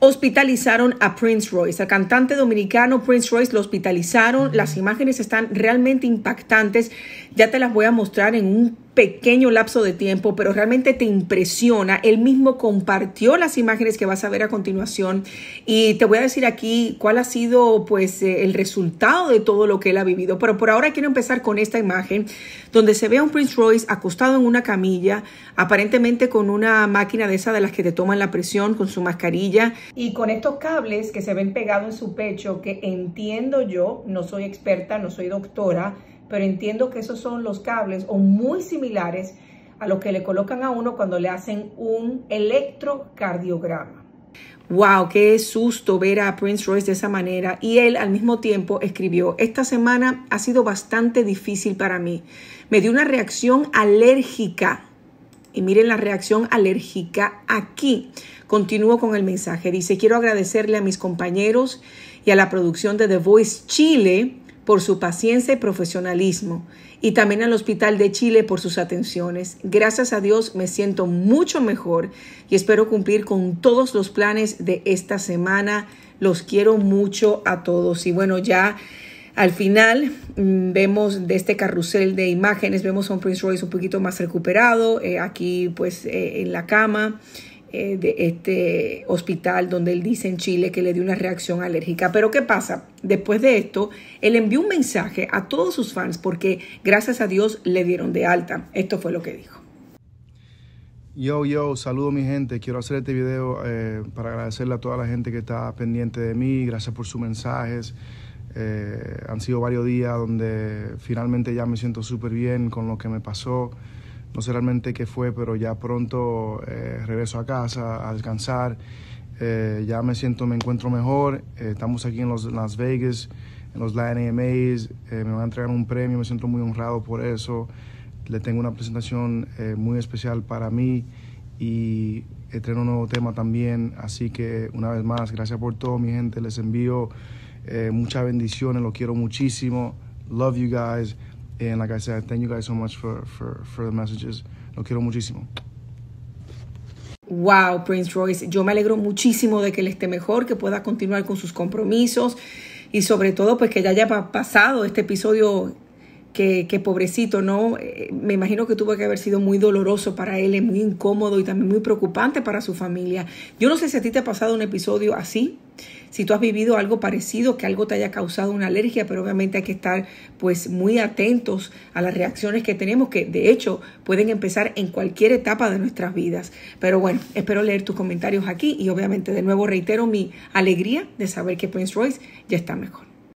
Hospitalizaron a Prince Royce, al cantante dominicano Prince Royce lo hospitalizaron, las imágenes están realmente impactantes, ya te las voy a mostrar en un pequeño lapso de tiempo, pero realmente te impresiona. Él mismo compartió las imágenes que vas a ver a continuación y te voy a decir aquí cuál ha sido pues eh, el resultado de todo lo que él ha vivido. Pero por ahora quiero empezar con esta imagen donde se ve a un Prince Royce acostado en una camilla, aparentemente con una máquina de esa de las que te toman la presión, con su mascarilla y con estos cables que se ven pegados en su pecho que entiendo yo, no soy experta, no soy doctora, pero entiendo que esos son los cables o muy similares a los que le colocan a uno cuando le hacen un electrocardiograma. Wow, qué susto ver a Prince Royce de esa manera. Y él al mismo tiempo escribió, esta semana ha sido bastante difícil para mí. Me dio una reacción alérgica. Y miren la reacción alérgica aquí. Continúo con el mensaje. Dice, quiero agradecerle a mis compañeros y a la producción de The Voice Chile por su paciencia y profesionalismo, y también al Hospital de Chile por sus atenciones. Gracias a Dios me siento mucho mejor y espero cumplir con todos los planes de esta semana. Los quiero mucho a todos. Y bueno, ya al final mm, vemos de este carrusel de imágenes, vemos a un Prince Royce un poquito más recuperado, eh, aquí pues eh, en la cama, eh, de este hospital donde él dice en Chile que le dio una reacción alérgica. Pero ¿qué pasa? Después de esto, él envió un mensaje a todos sus fans porque gracias a Dios le dieron de alta. Esto fue lo que dijo. Yo, yo, saludo mi gente. Quiero hacer este video eh, para agradecerle a toda la gente que está pendiente de mí. Gracias por sus mensajes. Eh, han sido varios días donde finalmente ya me siento súper bien con lo que me pasó no sé realmente qué fue, pero ya pronto eh, regreso a casa a descansar. Eh, ya me siento, me encuentro mejor. Eh, estamos aquí en, los, Las Vegas, en los Lion AMAs. me van a entregar un premio, me siento muy honrado por eso. Le tengo una presentación muy especial para mí y estreno un nuevo tema también. Así que, una vez más, gracias por todo, mi gente. Les envío muchas bendiciones, Lo quiero muchísimo. Love you guys. Y like I said, thank you guys so much for, for, the messages. Lo quiero muchísimo. Wow, Prince Royce, yo me alegro muchísimo de que él esté mejor, que pueda continuar con sus compromisos y sobre todo pues que ya haya pasado este episodio que, que pobrecito, ¿no? Eh, me imagino que tuvo que haber sido muy doloroso para él, muy incómodo y también muy preocupante para su familia. Yo no sé si a ti te ha pasado un episodio así, si tú has vivido algo parecido, que algo te haya causado una alergia, pero obviamente hay que estar pues muy atentos a las reacciones que tenemos, que de hecho pueden empezar en cualquier etapa de nuestras vidas. Pero bueno, espero leer tus comentarios aquí y obviamente de nuevo reitero mi alegría de saber que Prince Royce ya está mejor.